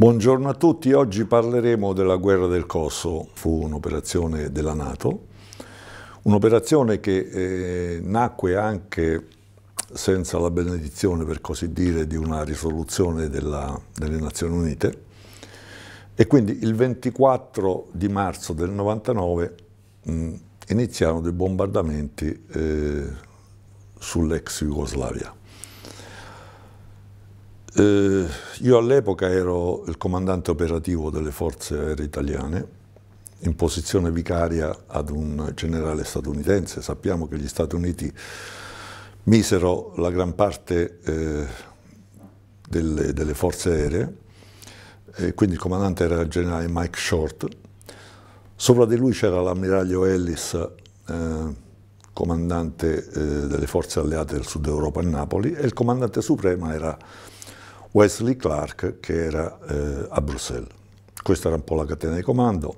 Buongiorno a tutti, oggi parleremo della guerra del Kosovo. Fu un'operazione della Nato, un'operazione che eh, nacque anche senza la benedizione, per così dire, di una risoluzione della, delle Nazioni Unite. E quindi il 24 di marzo del 99 mh, iniziarono dei bombardamenti eh, sull'ex Jugoslavia. Eh, io all'epoca ero il comandante operativo delle forze aeree italiane, in posizione vicaria ad un generale statunitense. Sappiamo che gli Stati Uniti misero la gran parte eh, delle, delle, forze aeree, e quindi il comandante era il generale Mike Short. Sopra di lui c'era l'ammiraglio Ellis, eh, comandante eh, delle forze alleate del sud Europa a Napoli, e il comandante supremo era Wesley Clark che era eh, a Bruxelles. Questa era un po' la catena di comando.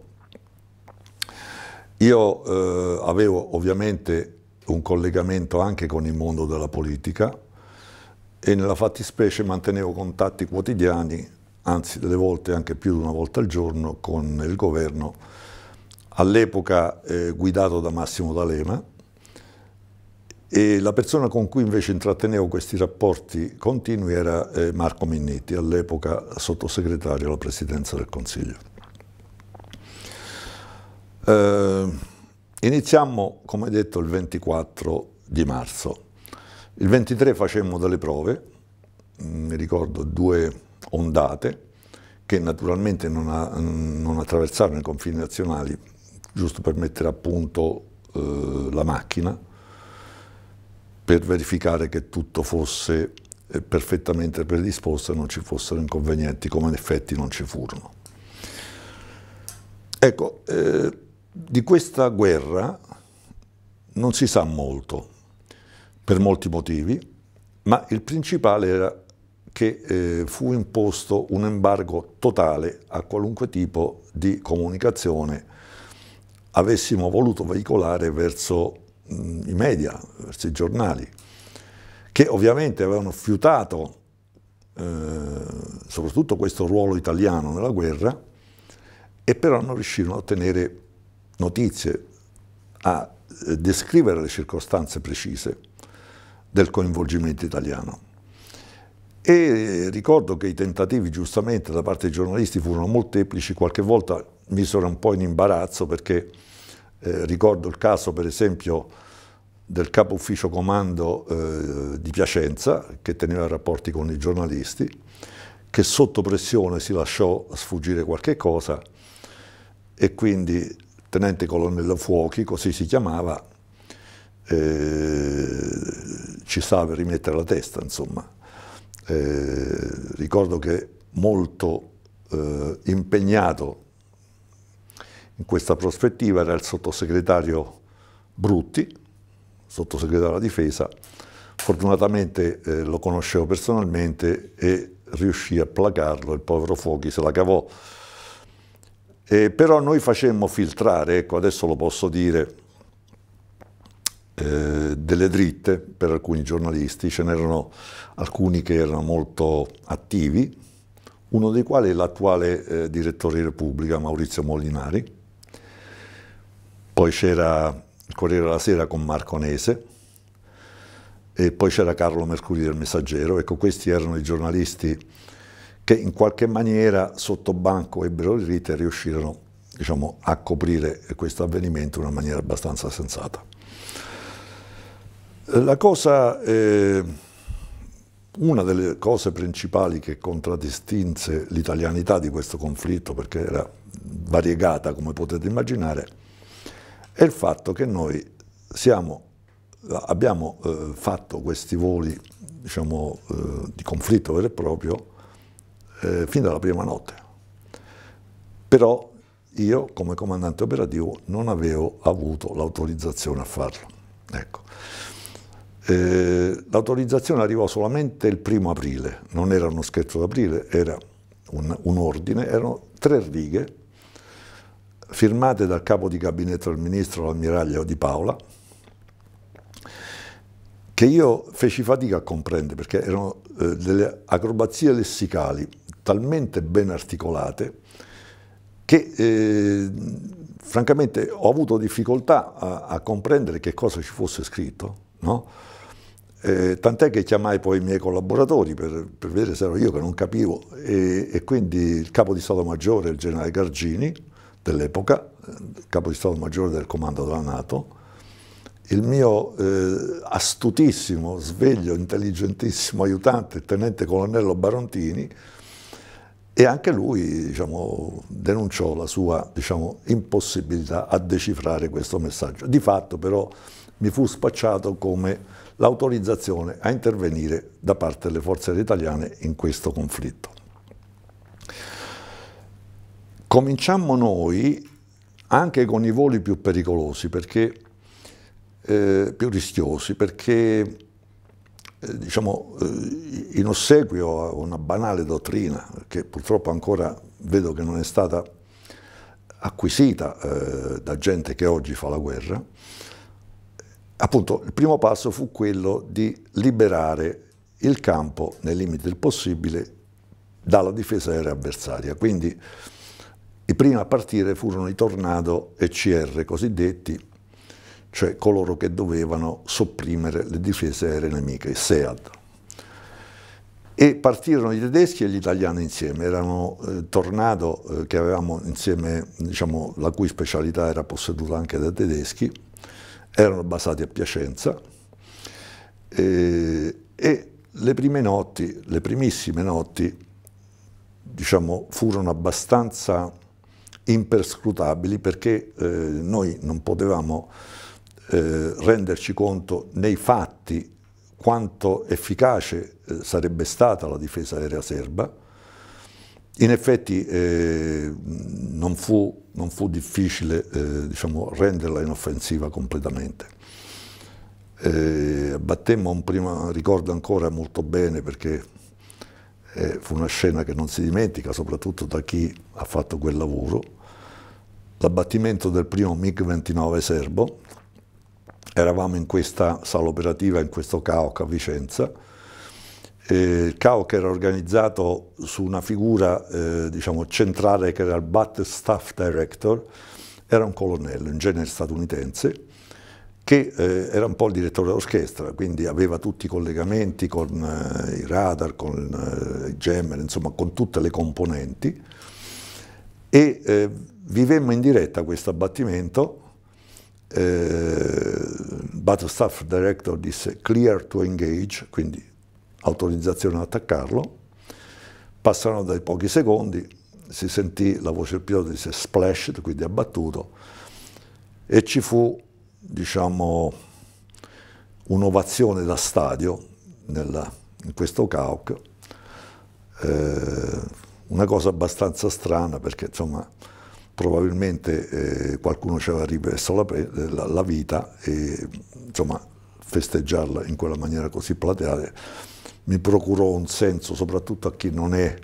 Io eh, avevo ovviamente un collegamento anche con il mondo della politica e nella fattispecie mantenevo contatti quotidiani, anzi delle volte anche più di una volta al giorno, con il governo, all'epoca eh, guidato da Massimo D'Alema, e la persona con cui invece intrattenevo questi rapporti continui era eh, Marco Minniti, all'epoca sottosegretario alla Presidenza del Consiglio. Eh, iniziammo, come detto, il 24 di marzo. Il 23 facemmo delle prove, mm, mi ricordo due ondate, che naturalmente non, a, non attraversarono i confini nazionali, giusto per mettere a punto eh, la macchina, per verificare che tutto fosse eh, perfettamente predisposto e non ci fossero inconvenienti, come in effetti non ci furono. Ecco, eh, di questa guerra non si sa molto, per molti motivi, ma il principale era che eh, fu imposto un embargo totale a qualunque tipo di comunicazione avessimo voluto veicolare verso Mm, i media, verso i giornali, che ovviamente avevano fiutato eh, soprattutto questo ruolo italiano nella guerra e però non riuscirono a ottenere notizie, a eh, descrivere le circostanze precise del coinvolgimento italiano. E ricordo che i tentativi giustamente da parte dei giornalisti furono molteplici, qualche volta mi sono un po' in imbarazzo perché eh, ricordo il caso per esempio del capo ufficio comando eh, di Piacenza che teneva rapporti con i giornalisti, che sotto pressione si lasciò sfuggire qualche cosa e quindi tenente colonnello Fuochi, così si chiamava, eh, ci stava per rimettere la testa, insomma. Eh, ricordo che molto eh, impegnato in questa prospettiva era il sottosegretario Brutti, sottosegretario alla difesa, fortunatamente eh, lo conoscevo personalmente e riuscì a placarlo, il povero Fuochi se la cavò. Eh, però noi facemmo filtrare, ecco adesso lo posso dire, eh, delle dritte per alcuni giornalisti, ce n'erano alcuni che erano molto attivi, uno dei quali è l'attuale eh, direttore di Repubblica, Maurizio Molinari, poi c'era il Corriere della Sera con Marconese e poi c'era Carlo Mercuri del Messaggero, ecco questi erano i giornalisti che in qualche maniera sotto banco ebbero il rite e riuscirono diciamo, a coprire questo avvenimento in una maniera abbastanza sensata. La cosa, eh, una delle cose principali che contraddistinse l'italianità di questo conflitto, perché era variegata come potete immaginare, è il fatto che noi siamo, abbiamo eh, fatto questi voli diciamo, eh, di conflitto vero e proprio eh, fin dalla prima notte. Però io come comandante operativo non avevo avuto l'autorizzazione a farlo. Ecco. Eh, l'autorizzazione arrivò solamente il primo aprile, non era uno scherzo d'aprile, era un, un ordine, erano tre righe firmate dal capo di gabinetto del ministro, l'ammiraglio Di Paola, che io feci fatica a comprendere perché erano eh, delle acrobazie lessicali talmente ben articolate che eh, francamente ho avuto difficoltà a, a, comprendere che cosa ci fosse scritto, no? eh, tant'è che chiamai poi i miei collaboratori per, per, vedere se ero io che non capivo e, e quindi il capo di Stato Maggiore, il generale Gargini, dell'epoca, eh, capo di Stato Maggiore del Comando della Nato, il mio eh, astutissimo, sveglio, intelligentissimo aiutante, tenente colonnello Barontini, e anche lui diciamo, denunciò la sua diciamo, impossibilità a decifrare questo messaggio. Di fatto però mi fu spacciato come l'autorizzazione a intervenire da parte delle forze italiane in questo conflitto cominciamo noi anche con i voli più pericolosi, perché, eh, più rischiosi, perché eh, diciamo, eh, in ossequio a una banale dottrina, che purtroppo ancora vedo che non è stata acquisita eh, da gente che oggi fa la guerra, appunto il primo passo fu quello di liberare il campo, nei limiti del possibile, dalla difesa aerea avversaria. Quindi i primi a partire furono i tornado ECR cosiddetti, cioè coloro che dovevano sopprimere le difese aeree nemiche, i SEAD. E partirono i tedeschi e gli italiani insieme, erano eh, tornado eh, che avevamo insieme, diciamo, la cui specialità era posseduta anche dai tedeschi, erano basati a Piacenza eh, e le prime notti, le primissime notti, diciamo, furono abbastanza imperscrutabili perché eh, noi non potevamo eh, renderci conto nei fatti quanto efficace eh, sarebbe stata la difesa aerea serba. In effetti eh, non fu, non, fu, difficile eh, diciamo, renderla inoffensiva completamente. Eh, battemmo un primo, ricordo ancora molto bene perché eh, fu una scena che non si dimentica, soprattutto da chi ha fatto quel lavoro, l'abbattimento del primo MiG-29 serbo, eravamo in questa sala operativa, in questo CAOC a Vicenza, il CAOC era organizzato su una figura eh, diciamo, centrale che era il Battle Staff Director, era un colonnello, un genere statunitense, che eh, era un po' il direttore d'orchestra, quindi aveva tutti i collegamenti con eh, i radar, con eh, i gemmer, insomma con tutte le componenti e eh, vivemmo in diretta questo abbattimento. il eh, Battle Staff Director disse clear to engage, quindi autorizzazione ad attaccarlo. Passarono dai pochi secondi, si sentì la voce del pilota, disse splashed, quindi abbattuto, e ci fu diciamo, un'ovazione da stadio nella, in questo CAOC, eh, una cosa abbastanza strana perché insomma, probabilmente eh, qualcuno ci aveva ripreso la, la, la, vita e insomma, festeggiarla in quella maniera così plateale mi procurò un senso, soprattutto a chi non è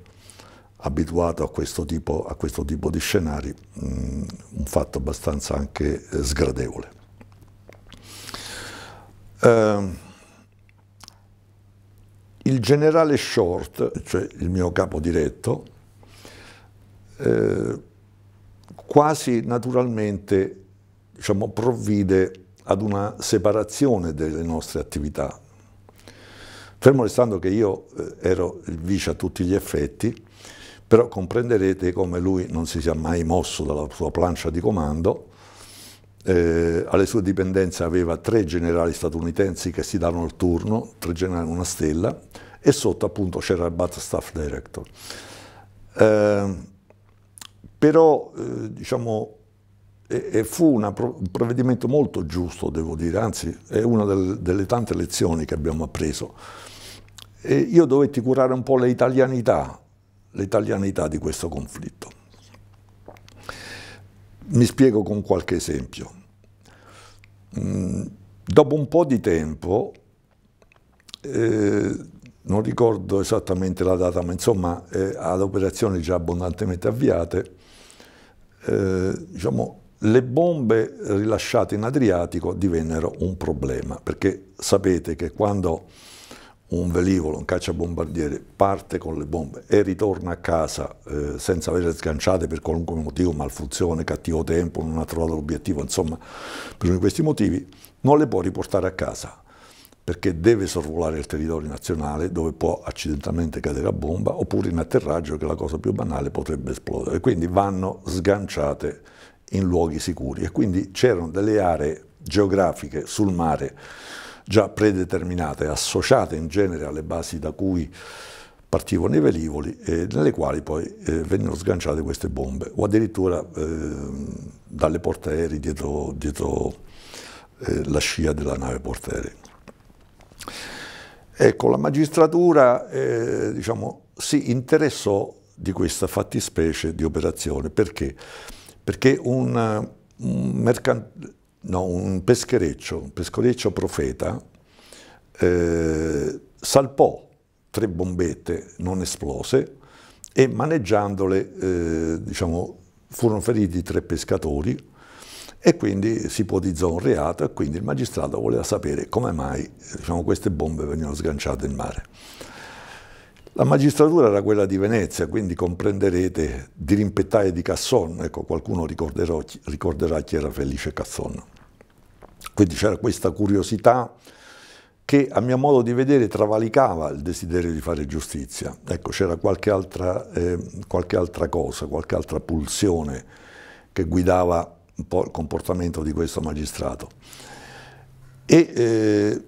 abituato a questo tipo, a questo tipo di scenari, mh, mm, un fatto abbastanza anche eh, sgradevole. Eh, il generale Short, cioè il mio capo diretto, eh, quasi naturalmente diciamo, provvide ad una separazione delle nostre attività. Fermo restando che io eh, ero il vice a tutti gli effetti, però comprenderete come lui non si sia mai mosso dalla sua plancia di comando eh, alle sue dipendenze aveva tre generali statunitensi che si davano il turno, tre generali e una stella, e sotto appunto c'era il Bat Staff Director. Eh, però eh, diciamo, e, e fu una, un provvedimento molto giusto, devo dire, anzi è una del, delle tante lezioni che abbiamo appreso. E io dovetti curare un po' l'italianità, l'italianità di questo conflitto. Mi spiego con qualche esempio. Mm, dopo un po' di tempo, eh, non ricordo esattamente la data, ma insomma eh, ad operazioni già abbondantemente avviate, eh, diciamo, le bombe rilasciate in Adriatico divennero un problema, perché sapete che quando un velivolo, un cacciabombardiere, parte con le bombe e ritorna a casa eh, senza averle sganciate per qualunque motivo, malfunzione, cattivo tempo, non ha trovato l'obiettivo, insomma, per uno di questi motivi, non le può riportare a casa perché deve sorvolare il territorio nazionale dove può accidentalmente cadere la bomba oppure in atterraggio che la cosa più banale potrebbe esplodere. Quindi vanno sganciate in luoghi sicuri e quindi c'erano delle aree geografiche sul mare già predeterminate, associate in genere alle basi da cui partivano i velivoli e nelle quali poi eh, vennero sganciate queste bombe o addirittura eh, dalle portaerei dietro, dietro eh, la scia della nave portaerei. Ecco, la magistratura eh, diciamo, si interessò di questa fattispecie di operazione perché? Perché un, un mercantile no, un peschereccio, un peschereccio profeta, eh, salpò tre bombette non esplose e maneggiandole eh, diciamo, furono feriti tre pescatori e quindi si ipotizzò un reato e quindi il magistrato voleva sapere come mai diciamo, queste bombe venivano sganciate in mare. La magistratura era quella di Venezia, quindi comprenderete di rimpettare di Casson, ecco qualcuno ricorderà chi era Felice Casson. Quindi c'era questa curiosità che a mio modo di vedere travalicava il desiderio di fare giustizia. Ecco, c'era qualche, eh, qualche altra cosa, qualche altra pulsione che guidava un po' il comportamento di questo magistrato. E eh,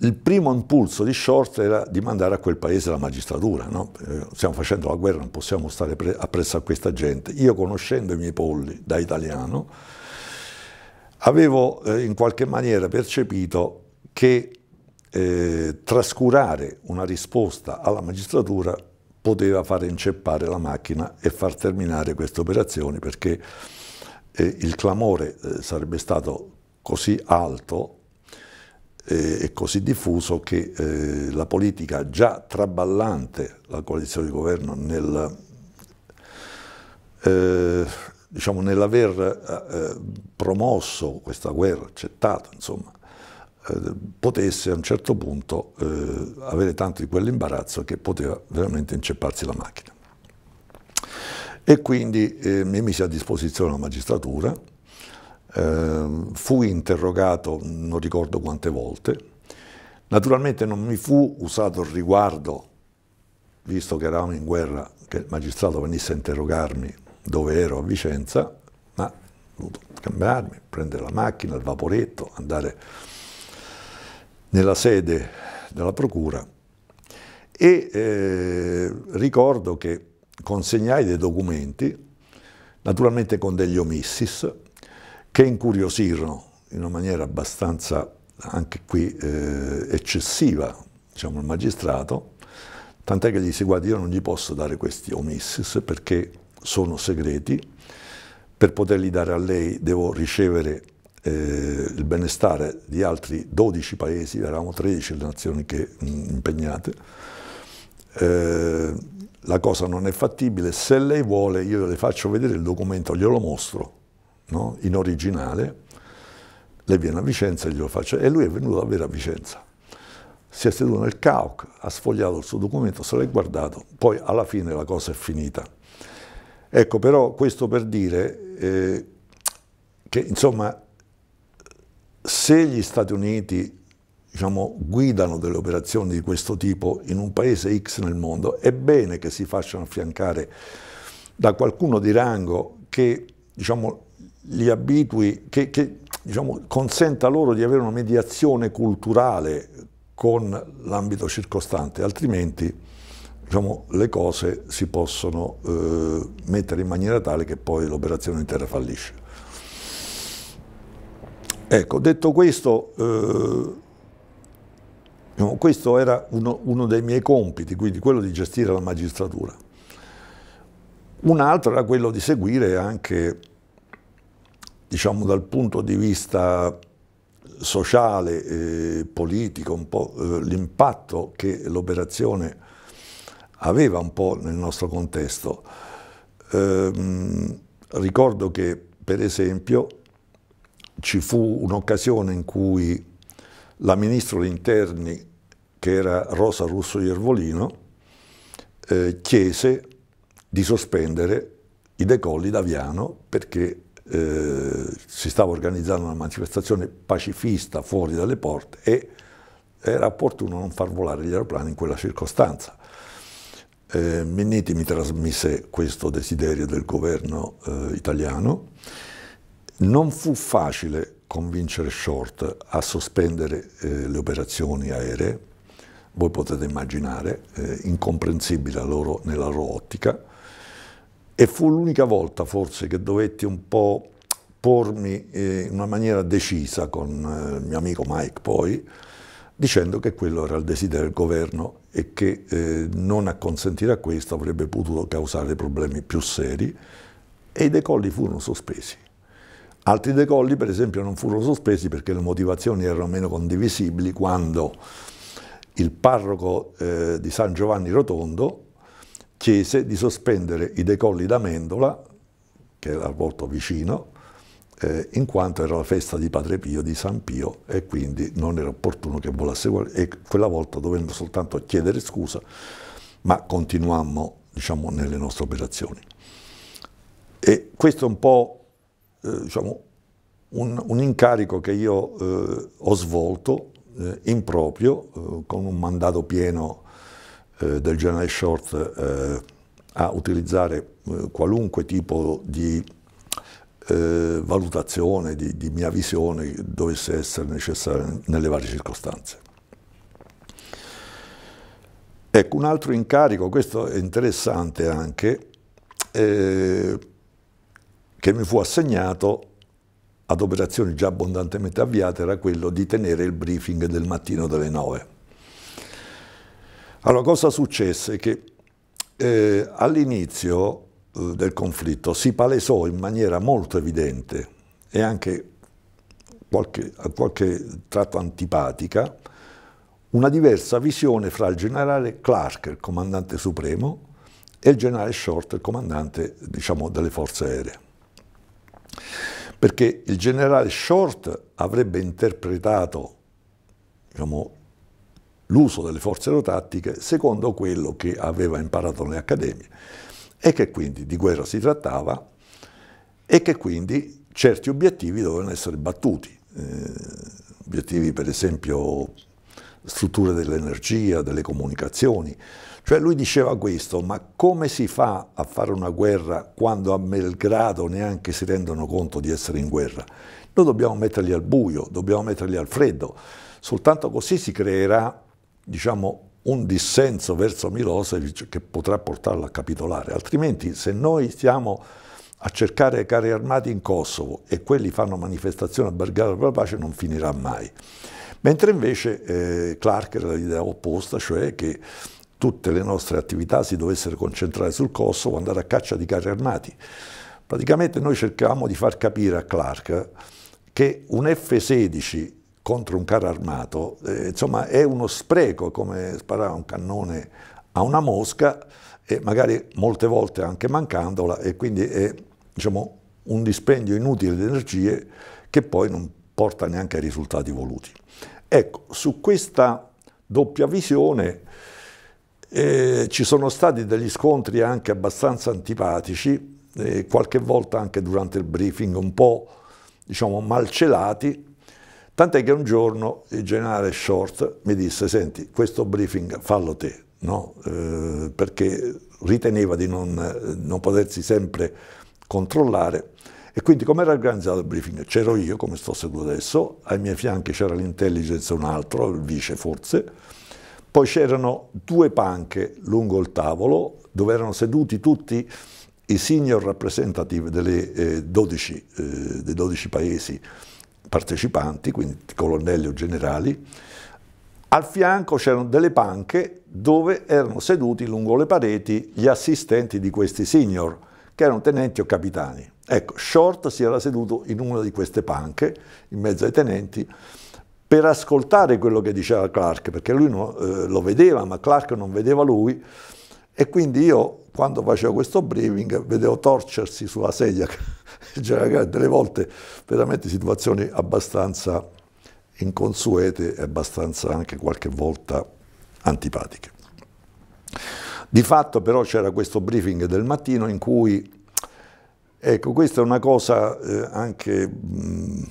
il primo impulso di Short era di mandare a quel paese la magistratura, no? Eh, stiamo facendo la guerra, non possiamo stare appresso a questa gente. Io conoscendo i miei polli da italiano, avevo eh, in qualche maniera percepito che eh, trascurare una risposta alla magistratura poteva far inceppare la macchina e far terminare queste operazioni perché eh, il clamore eh, sarebbe stato così alto è così diffuso che eh, la politica già traballante, la coalizione di governo, nel, eh, diciamo, nell'aver eh, promosso questa guerra, accettato, insomma, eh, potesse a un certo punto eh, avere tanto di quell'imbarazzo che poteva veramente incepparsi la macchina. E quindi eh, mi misi a disposizione la magistratura, Ehm, fui interrogato non ricordo quante volte, naturalmente non mi fu usato il riguardo, visto che eravamo in guerra, che il magistrato venisse a interrogarmi dove ero a Vicenza, ma ho dovuto cambiarmi, prendere la macchina, il vaporetto, andare nella sede della procura e eh, ricordo che consegnai dei documenti, naturalmente con degli omissis, che incuriosirono in una maniera abbastanza, anche qui, eh, eccessiva, diciamo, il magistrato, tant'è che gli disse, guarda, io non gli posso dare questi omissis perché sono segreti, per poterli dare a lei devo ricevere eh, il benestare di altri 12 paesi, eravamo 13 le nazioni che, mh, impegnate, eh, la cosa non è fattibile, se lei vuole io le faccio vedere il documento, glielo mostro, no? in originale, lei viene a Vicenza e glielo faccio, e lui è venuto davvero a Vicenza. Si è seduto nel CAOC, ha sfogliato il suo documento, se l'è guardato, poi alla fine la cosa è finita. Ecco, però questo per dire eh, che, insomma, se gli Stati Uniti diciamo, guidano delle operazioni di questo tipo in un paese X nel mondo, è bene che si facciano affiancare da qualcuno di rango che diciamo, li abitui, che, che diciamo, consenta loro di avere una mediazione culturale con l'ambito circostante, altrimenti diciamo, le cose si possono eh, mettere in maniera tale che poi l'operazione intera fallisce. Ecco, detto questo, eh, diciamo, questo era uno, uno dei miei compiti, quindi quello di gestire la magistratura. Un altro era quello di seguire anche diciamo dal punto di vista sociale e politico, un po' eh, l'impatto che l'operazione aveva un po' nel nostro contesto. Ehm, ricordo che per esempio ci fu un'occasione in cui la ministro degli interni, che era Rosa Russo Iervolino, eh, chiese di sospendere i decolli d'Aviano perché eh, si stava organizzando una manifestazione pacifista fuori dalle porte e era opportuno non far volare gli aeroplani in quella circostanza. Eh, Minniti mi trasmise questo desiderio del governo eh, italiano. Non fu facile convincere Short a sospendere eh, le operazioni aeree, voi potete immaginare, eh, incomprensibile loro nella loro ottica, e fu l'unica volta forse che dovetti un po' pormi eh, in una maniera decisa con eh, il mio amico Mike poi, dicendo che quello era il desiderio del governo e che eh, non acconsentire a questo avrebbe potuto causare problemi più seri e i decolli furono sospesi. Altri decolli per esempio non furono sospesi perché le motivazioni erano meno condivisibili quando il parroco di San Giovanni Rotondo chiese di sospendere i decolli da Mendola, che era molto vicino, eh, in quanto era la festa di Padre Pio, di San Pio, e quindi non era opportuno che volasse e quella volta dovendo soltanto chiedere scusa, ma continuammo diciamo, nelle nostre operazioni. E questo è un po' eh, diciamo, un, un, incarico che io eh, ho svolto eh, in proprio, eh, con un mandato pieno eh, del generale Short eh, a utilizzare eh, qualunque tipo di eh, valutazione, di, di mia visione dovesse essere necessaria nelle varie circostanze. Ecco, un altro incarico, questo è interessante anche, eh, che mi fu assegnato ad operazioni già abbondantemente avviate, era quello di tenere il briefing del mattino delle 9. Allora, cosa successe? Che eh, all'inizio eh, del conflitto si palesò in maniera molto evidente e anche qualche, a qualche tratto antipatica una diversa visione fra il generale Clark, il comandante supremo, e il generale Short, il comandante diciamo, delle forze aeree. Perché il generale Short avrebbe interpretato diciamo, l'uso delle forze aerotattiche secondo quello che aveva imparato nelle accademie e che quindi di guerra si trattava e che quindi certi obiettivi dovevano essere battuti, eh, obiettivi per esempio strutture dell'energia, delle comunicazioni, cioè lui diceva questo, ma come si fa a fare una guerra quando a Belgrado neanche si rendono conto di essere in guerra? Noi dobbiamo metterli al buio, dobbiamo metterli al freddo, soltanto così si creerà diciamo, un dissenso verso Milosevic che potrà portarlo a capitolare. Altrimenti se noi stiamo a cercare carri armati in Kosovo e quelli fanno manifestazione a Bergamo per la pace non finirà mai. Mentre invece eh, Clark era l'idea opposta, cioè che tutte le nostre attività si dovessero concentrare sul Kosovo, andare a caccia di carri armati. Praticamente noi cercavamo di far capire a Clark che un F-16 contro un carro armato, eh, insomma è uno spreco come sparare un cannone a una mosca e magari molte volte anche mancandola e quindi è diciamo, un dispendio inutile di energie che poi non porta neanche ai risultati voluti. Ecco, su questa doppia visione eh, ci sono stati degli scontri anche abbastanza antipatici, eh, qualche volta anche durante il briefing un po' diciamo malcelati, Tant'è che un giorno il generale Short mi disse, senti, questo briefing fallo te, no? eh, perché riteneva di non, non, potersi sempre controllare. E quindi come era organizzato il briefing? C'ero io, come sto seduto adesso, ai miei fianchi c'era l'intelligence un altro, il vice forse, poi c'erano due panche lungo il tavolo dove erano seduti tutti i senior representative delle, eh, 12, eh, dei 12 paesi partecipanti, quindi colonnelli o generali, al fianco c'erano delle panche dove erano seduti lungo le pareti gli assistenti di questi senior, che erano tenenti o capitani. Ecco, Short si era seduto in una di queste panche, in mezzo ai tenenti, per ascoltare quello che diceva Clark, perché lui no, eh, lo vedeva, ma Clark non vedeva lui, e quindi io, quando facevo questo briefing, vedevo torcersi sulla sedia generare cioè, delle volte veramente situazioni abbastanza inconsuete e abbastanza anche qualche volta antipatiche. Di fatto però c'era questo briefing del mattino in cui, ecco questa è una cosa eh, anche mh, mm,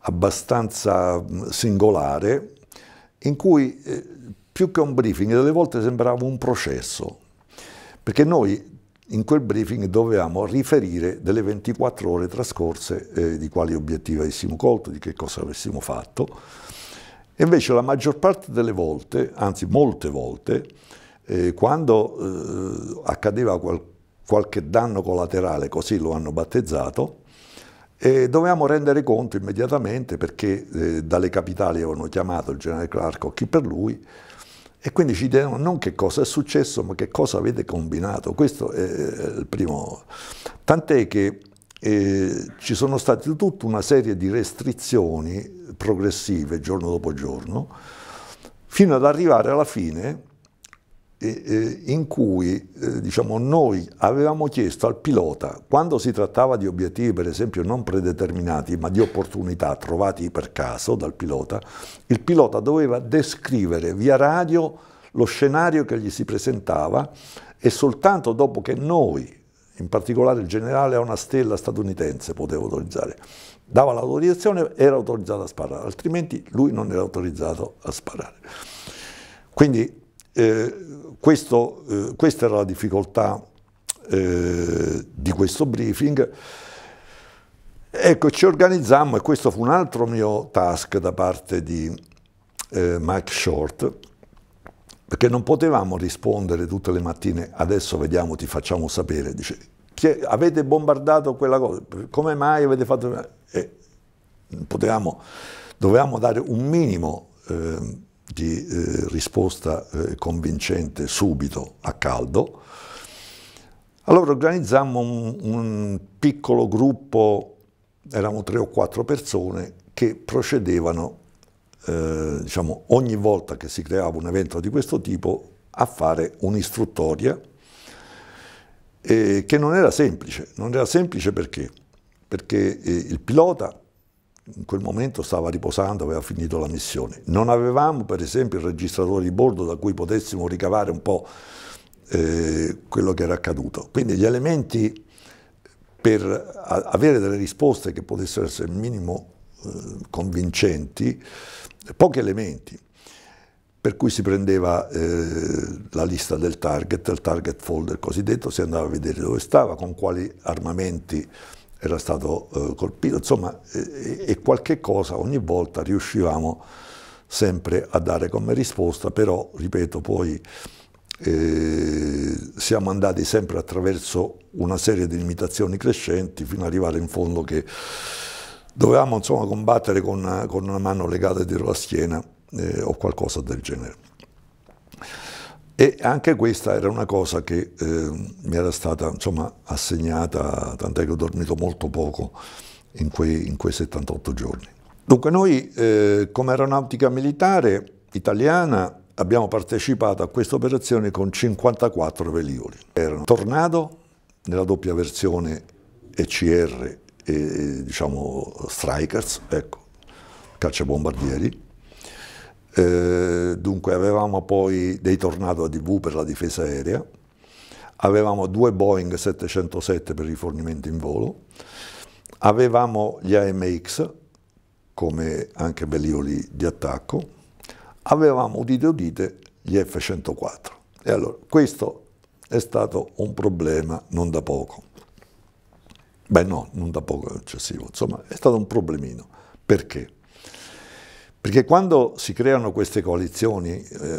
abbastanza mm, singolare, in cui eh, più che un briefing delle volte sembrava un processo, perché noi in quel briefing dovevamo riferire delle 24 ore trascorse eh, di quali obiettivi avessimo colto, di che cosa avessimo fatto. Invece la maggior parte delle volte, anzi molte volte, eh, quando eh, accadeva qual qualche danno collaterale, così lo hanno battezzato, dovevamo rendere conto immediatamente perché eh, dalle capitali avevano chiamato il generale Clark o chi per lui, e quindi ci diremo non che cosa è successo, ma che cosa avete combinato. Questo è il primo. Tant'è che eh, ci sono state tutta una serie di restrizioni progressive giorno dopo giorno, fino ad arrivare alla fine in cui eh, diciamo, noi avevamo chiesto al pilota, quando si trattava di obiettivi per esempio non predeterminati ma di opportunità trovati per caso dal pilota, il pilota doveva descrivere via radio lo scenario che gli si presentava e soltanto dopo che noi, in particolare il generale a una stella statunitense poteva autorizzare, dava l'autorizzazione era autorizzato a sparare, altrimenti lui non era autorizzato a sparare. Quindi eh, questo, eh, questa era la difficoltà eh, di questo briefing. Ecco, ci organizzammo e questo fu un altro mio task da parte di eh, Mike Short, perché non potevamo rispondere tutte le mattine, adesso vediamo, ti facciamo sapere, dice, avete bombardato quella cosa, come mai avete fatto... Eh, potevamo, dovevamo dare un minimo eh, di eh, risposta eh, convincente subito a caldo. Allora organizzammo un, un piccolo gruppo, eravamo tre o quattro persone, che procedevano eh, diciamo, ogni volta che si creava un evento di questo tipo a fare un'istruttoria eh, che non era semplice, non era semplice perché? Perché eh, il pilota in quel momento stava riposando, aveva finito la missione. Non avevamo per esempio il registratore di bordo da cui potessimo ricavare un po' eh, quello che era accaduto. Quindi gli elementi per avere delle risposte che potessero essere minimo eh, convincenti, pochi elementi per cui si prendeva eh, la lista del target, il target folder cosiddetto, si andava a vedere dove stava, con quali armamenti era stato eh, colpito, insomma, e, e, qualche cosa ogni volta riuscivamo sempre a dare come risposta, però, ripeto, poi eh, siamo andati sempre attraverso una serie di limitazioni crescenti fino ad arrivare in fondo che dovevamo insomma, combattere con una, con una, mano legata dietro la schiena eh, o qualcosa del genere. E anche questa era una cosa che eh, mi era stata insomma, assegnata, tant'è che ho dormito molto poco in quei, in quei 78 giorni. Dunque noi eh, come aeronautica militare italiana abbiamo partecipato a questa operazione con 54 velivoli. Erano Tornado nella doppia versione ECR e diciamo Strikers, ecco, cacciabombardieri, eh, dunque avevamo poi dei Tornado ADV per la difesa aerea, avevamo due Boeing 707 per rifornimento in volo, avevamo gli AMX come anche velivoli di attacco, avevamo udite udite gli F-104. E allora questo è stato un problema non da poco. Beh no, non da poco eccessivo, insomma è stato un problemino. Perché? Perché quando si creano queste coalizioni, eh,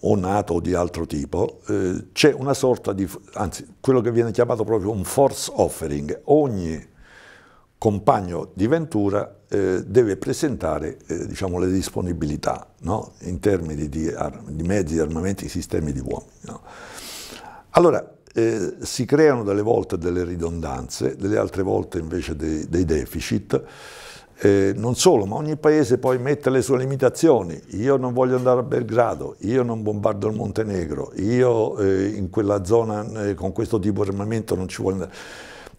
o NATO o di altro tipo, eh, c'è una sorta di, anzi, quello che viene chiamato proprio un force offering. Ogni compagno di Ventura eh, deve presentare eh, diciamo, le disponibilità no? in termini di, di, mezzi, di armamenti, di sistemi di uomini. No? Allora, eh, si creano delle volte delle ridondanze, delle altre volte invece dei, dei deficit. Eh, non solo, ma ogni paese poi mette le sue limitazioni. Io non voglio andare a Belgrado, io non bombardo il Montenegro, io eh, in quella zona eh, con questo tipo di armamento non ci voglio andare.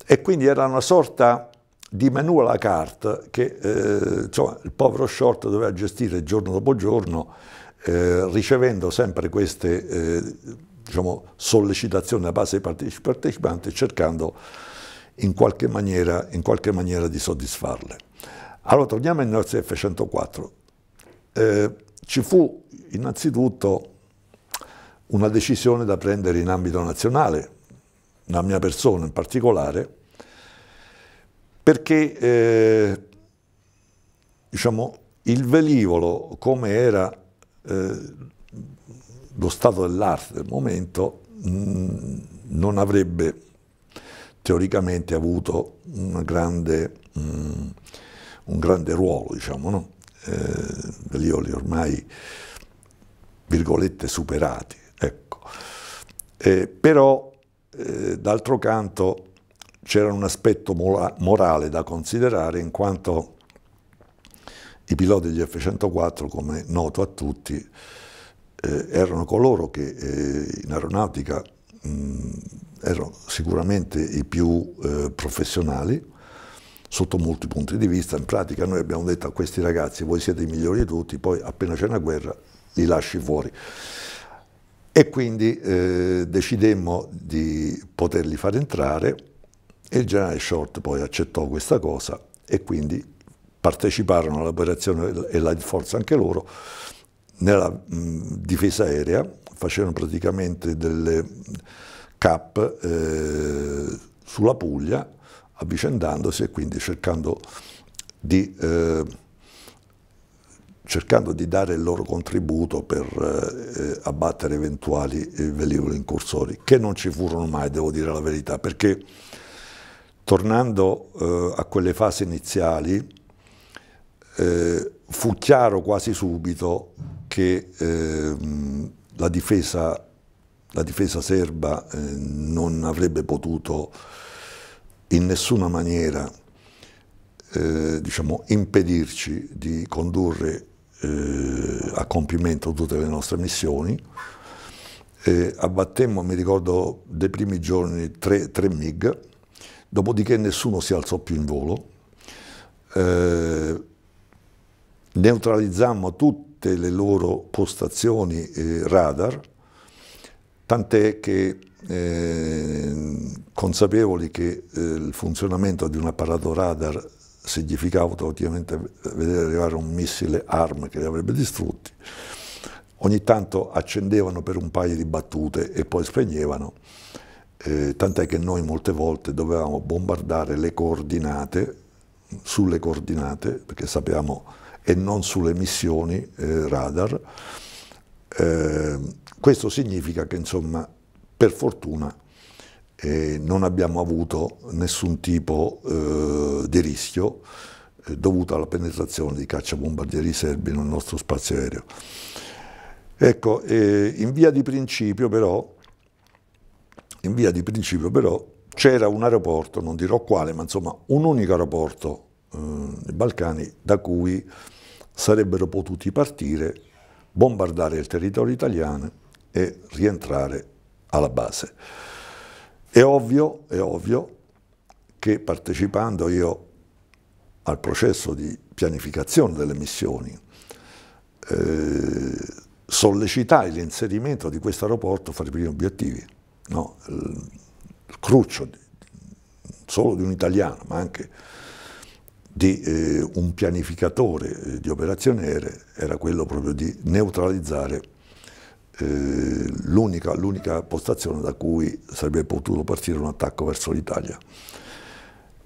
E quindi era una sorta di menù alla carte che eh, insomma, il povero Short doveva gestire giorno dopo giorno, eh, ricevendo sempre queste eh, diciamo, sollecitazioni da parte dei partecipanti, cercando in qualche maniera, in qualche maniera di soddisfarle. Allora torniamo in RCF 104. Eh, ci fu innanzitutto una decisione da prendere in ambito nazionale, la mia persona in particolare, perché eh, diciamo, il velivolo come era eh, lo stato dell'arte del momento mh, mm, non avrebbe teoricamente avuto una grande mh, mm, un grande ruolo, diciamo, no? eh, Belioli ormai, virgolette, superati. Ecco. Eh, però, eh, d'altro canto, c'era un aspetto mora morale da considerare in quanto i piloti degli F-104, come noto a tutti, eh, erano coloro che eh, in aeronautica mh, mm, erano sicuramente i più eh, professionali, sotto molti punti di vista. In pratica noi abbiamo detto a questi ragazzi voi siete i migliori di tutti, poi appena c'è una guerra li lasci fuori. E quindi eh, decidemmo di poterli far entrare e il generale Short poi accettò questa cosa e quindi parteciparono all'operazione e la forza anche loro nella mh, difesa aerea, facevano praticamente delle cap eh, sulla Puglia avvicendandosi e quindi cercando di, eh, cercando di dare il loro contributo per eh, abbattere eventuali eh, velivoli incursori, che non ci furono mai, devo dire la verità, perché tornando eh, a quelle fasi iniziali, eh, fu chiaro quasi subito che ehm, la difesa, la, difesa, serba eh, non avrebbe potuto in nessuna maniera eh, diciamo, impedirci di condurre eh, a compimento tutte le nostre missioni. Eh, abbattemmo, mi ricordo, dei primi giorni tre, MIG, dopodiché nessuno si alzò più in volo. Eh, neutralizzammo tutte le loro postazioni radar, tant'è che eh, consapevoli che eh, il funzionamento di un apparato radar significava automaticamente vedere arrivare un missile ARM che li avrebbe distrutti, ogni tanto accendevano per un paio di battute e poi spegnevano, eh, tant'è che noi molte volte dovevamo bombardare le coordinate, sulle coordinate, perché sappiamo, e non sulle missioni eh, radar. Eh, questo significa che insomma per fortuna eh, non abbiamo avuto nessun tipo eh, di rischio eh, dovuto alla penetrazione di cacciabombardieri serbi nel nostro spazio aereo. Ecco, eh, in via di principio però, in via di principio però, c'era un aeroporto, non dirò quale, ma insomma un unico aeroporto eh, nei Balcani da cui sarebbero potuti partire, bombardare il territorio italiano e rientrare alla base. È ovvio, è ovvio che partecipando io al processo di pianificazione delle missioni, eh, sollecitai l'inserimento di questo aeroporto fra i primi obiettivi. No? Il, il cruccio di, solo di un italiano, ma anche di eh, un pianificatore eh, di operazioni aeree, era quello proprio di neutralizzare eh, l'unica, l'unica postazione da cui sarebbe potuto partire un attacco verso l'Italia.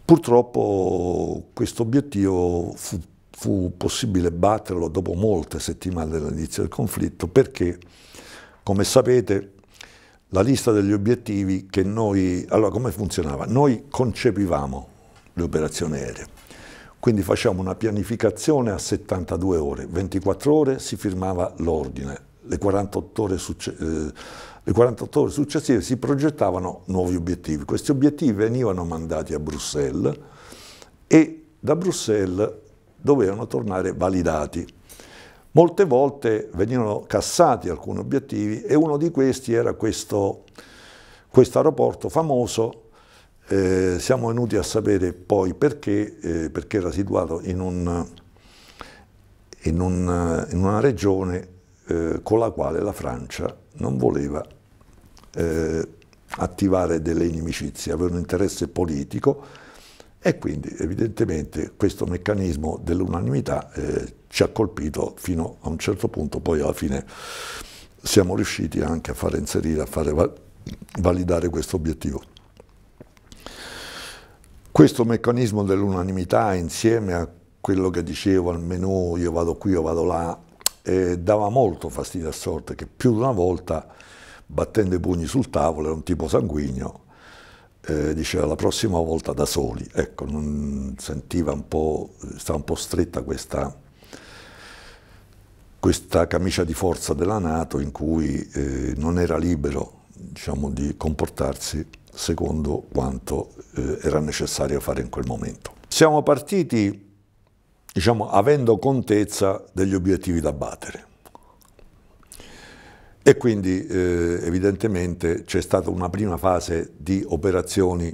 Purtroppo questo obiettivo fu, fu, possibile batterlo dopo molte settimane dall'inizio del conflitto perché, come sapete, la lista degli obiettivi che noi... Allora, come funzionava? Noi concepivamo le operazioni aeree, quindi facciamo una pianificazione a 72 ore, 24 ore si firmava l'ordine, le 48 ore successive eh, le 48 ore successive si progettavano nuovi obiettivi. Questi obiettivi venivano mandati a Bruxelles e da Bruxelles dovevano tornare validati. Molte volte venivano cassati alcuni obiettivi e uno di questi era questo, quest aeroporto famoso. Eh, siamo venuti a sapere poi perché, eh, perché era situato in, un, in, un, in una regione eh, con la quale la Francia non voleva eh, attivare delle inimicizie, aveva un interesse politico e quindi evidentemente questo meccanismo dell'unanimità eh, ci ha colpito fino a un certo punto, poi alla fine siamo riusciti anche a far inserire, a fare validare questo obiettivo. Questo meccanismo dell'unanimità insieme a quello che dicevo al menù, io vado qui, io vado là, eh, dava molto fastidio a Sorte che più di una volta battendo i pugni sul tavolo, era un tipo sanguigno, eh, diceva la prossima volta da soli, ecco, sentiva un po', stava un po' stretta questa, questa camicia di forza della Nato in cui eh, non era libero diciamo, di comportarsi secondo quanto eh, era necessario fare in quel momento. Siamo partiti diciamo, avendo contezza degli obiettivi da battere. E quindi eh, evidentemente c'è stata una prima fase di operazioni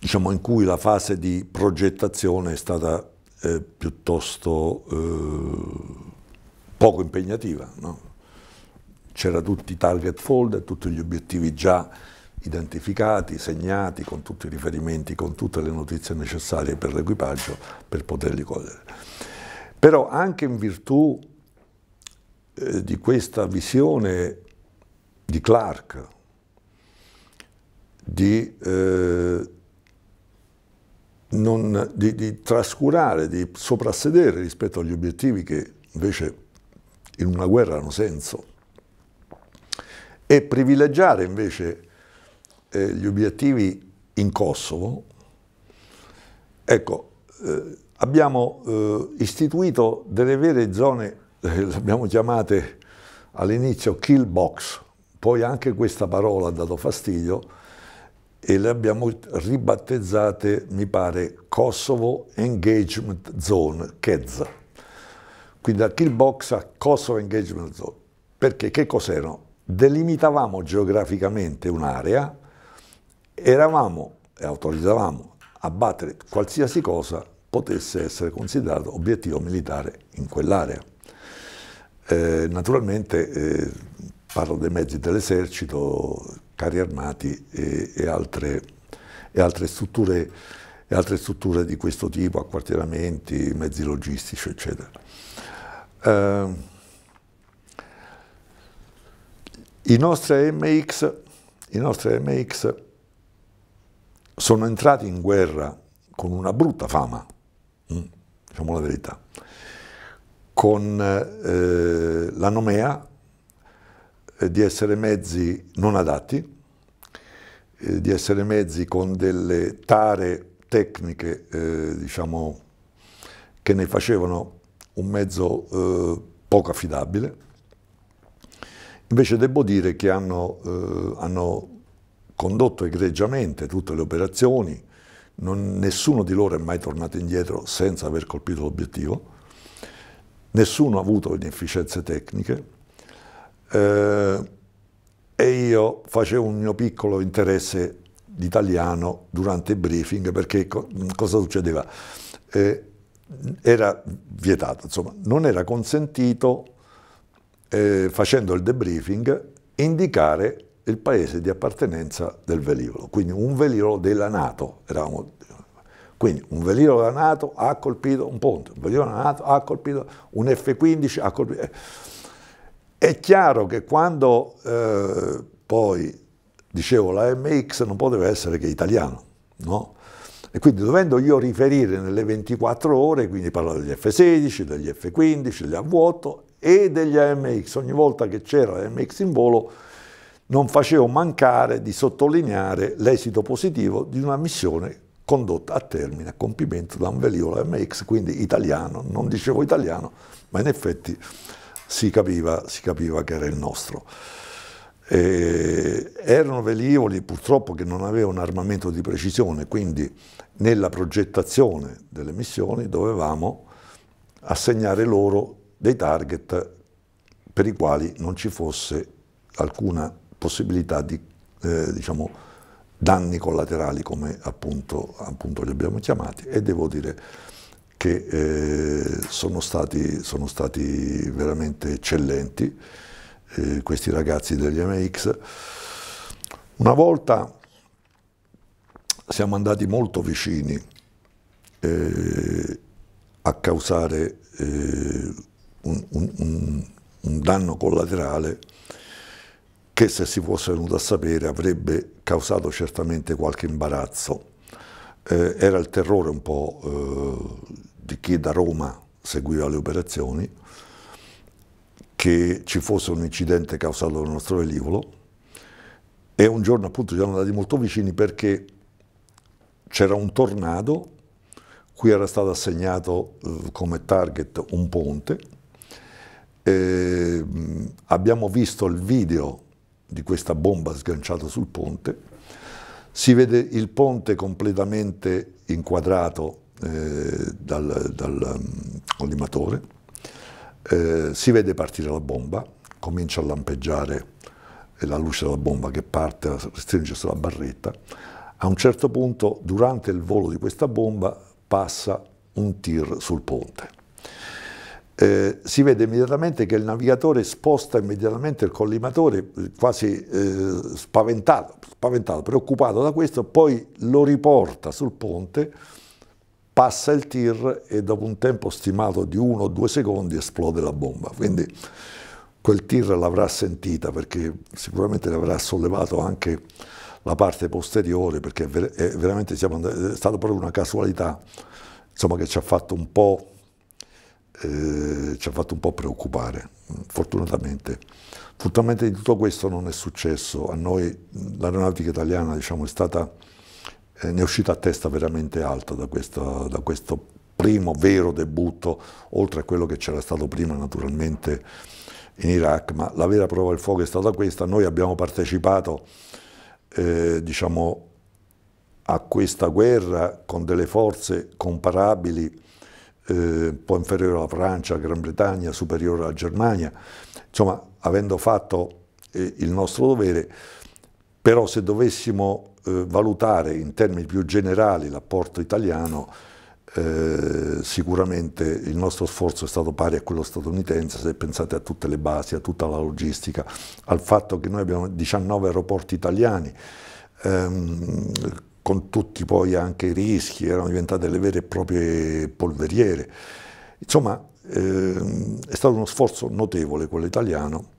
diciamo, in cui la fase di progettazione è stata eh, piuttosto eh, poco impegnativa. No? C'era tutti i target folder, tutti gli obiettivi già identificati, segnati con tutti i riferimenti, con tutte le notizie necessarie per l'equipaggio per poterli cogliere. Però anche in virtù eh, di questa visione di Clark, di, eh, non, di, di trascurare, di soprassedere rispetto agli obiettivi che invece in una guerra hanno senso, e privilegiare invece eh, gli obiettivi in Kosovo, ecco, eh, abbiamo eh, istituito delle vere zone, le abbiamo chiamate all'inizio kill box, poi anche questa parola ha dato fastidio, e le abbiamo ribattezzate, mi pare, Kosovo Engagement Zone, KEZ. Quindi da kill box a Kosovo Engagement Zone. Perché che cos'erano? Delimitavamo geograficamente un'area eravamo e autorizzavamo a battere qualsiasi cosa potesse essere considerato obiettivo militare in quell'area. Eh, naturalmente eh, parlo dei mezzi dell'esercito, carri armati e, e, altre, e, altre strutture, e, altre, strutture, di questo tipo, acquartieramenti, mezzi logistici, eccetera. Eh, i nostri MX, i nostri MX sono entrati in guerra con una brutta fama, mm, diciamo la verità, con eh, la nomea eh, di essere mezzi non adatti, eh, di essere mezzi con delle tare tecniche, eh, diciamo, che ne facevano un mezzo eh, poco affidabile. Invece devo dire che hanno, hanno condotto egregiamente tutte le operazioni, non, nessuno di loro è mai tornato indietro senza aver colpito l'obiettivo, nessuno ha avuto inefficienze tecniche eh, e io facevo un mio piccolo interesse d'italiano durante i briefing perché co cosa succedeva? Eh, era vietato, insomma, non era consentito eh, facendo il debriefing indicare il paese di appartenenza del velivolo, quindi un velivolo della Nato. Eravamo, quindi un velivolo della Nato ha colpito un ponte, un velivolo della Nato ha colpito un F-15, ha colpito... È chiaro che quando eh, poi, dicevo, la MX non poteva essere che italiano, no? E quindi dovendo io riferire nelle 24 ore, quindi parlo degli F-16, degli F-15, degli A-8 e degli AMX, ogni volta che c'era l'AMX in volo non facevo mancare di sottolineare l'esito positivo di una missione condotta a termine, a compimento da un velivolo MX, quindi italiano, non dicevo italiano, ma in effetti si capiva, si capiva che era il nostro. Eh, erano velivoli purtroppo che non avevano armamento di precisione, quindi nella progettazione delle missioni dovevamo assegnare loro dei target per i quali non ci fosse alcuna possibilità di eh, diciamo, danni collaterali come appunto, appunto, li abbiamo chiamati e devo dire che eh, sono, stati, sono, stati, veramente eccellenti eh, questi ragazzi degli MX. Una volta siamo andati molto vicini eh, a causare eh, un, un, un, un danno collaterale che se si fosse venuto a sapere avrebbe causato certamente qualche imbarazzo. Eh, era il terrore un po' eh, di chi da Roma seguiva le operazioni, che ci fosse un incidente causato dal nostro velivolo e un giorno appunto ci siamo andati molto vicini perché c'era un tornado, qui era stato assegnato eh, come target un ponte, eh, abbiamo visto il video di questa bomba sganciata sul ponte, si vede il ponte completamente inquadrato eh, dal, dal um, mm, limatore, eh, si vede partire la bomba, comincia a lampeggiare eh, la luce della bomba che parte, stringe sulla barretta, a un certo punto durante il volo di questa bomba passa un tir sul ponte eh, si vede immediatamente che il navigatore sposta immediatamente il collimatore, quasi eh, spaventato, spaventato, preoccupato da questo, poi lo riporta sul ponte, passa il tir e dopo un tempo stimato di uno o due secondi esplode la bomba. Quindi quel tir l'avrà sentita perché sicuramente l'avrà sollevato anche la parte posteriore perché è, ver è veramente siamo, è stata proprio una casualità insomma, che ci ha fatto un po' Eh, ci ha fatto un po' preoccupare, fortunatamente. Fortunatamente di tutto questo non è successo, a noi l'aeronautica italiana diciamo, è stata, eh, ne è uscita a testa veramente alta da questo, da questo primo vero debutto, oltre a quello che c'era stato prima naturalmente in Iraq, ma la vera prova del fuoco è stata questa, noi abbiamo partecipato eh, diciamo, a questa guerra con delle forze comparabili eh, un po' inferiore alla Francia, alla Gran Bretagna, superiore alla Germania, insomma avendo fatto eh, il nostro dovere, però se dovessimo eh, valutare in termini più generali l'apporto italiano, eh, sicuramente il nostro sforzo è stato pari a quello statunitense, se pensate a tutte le basi, a tutta la logistica, al fatto che noi abbiamo 19 aeroporti italiani, ehm, con tutti poi anche i rischi, erano diventate le vere e proprie polveriere. Insomma, eh, è stato uno sforzo notevole quello italiano,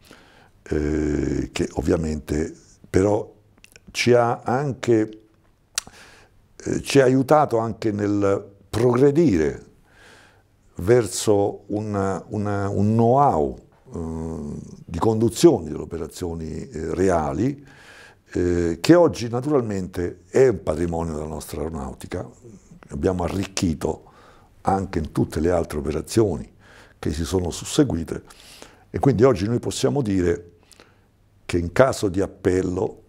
eh, che ovviamente però ci ha anche eh, ci ha aiutato anche nel progredire verso una, una, un know-how eh, di conduzione delle operazioni eh, reali eh, che oggi naturalmente è un patrimonio della nostra aeronautica, abbiamo arricchito anche in tutte le altre operazioni che si sono susseguite e quindi oggi noi possiamo dire che in caso di appello,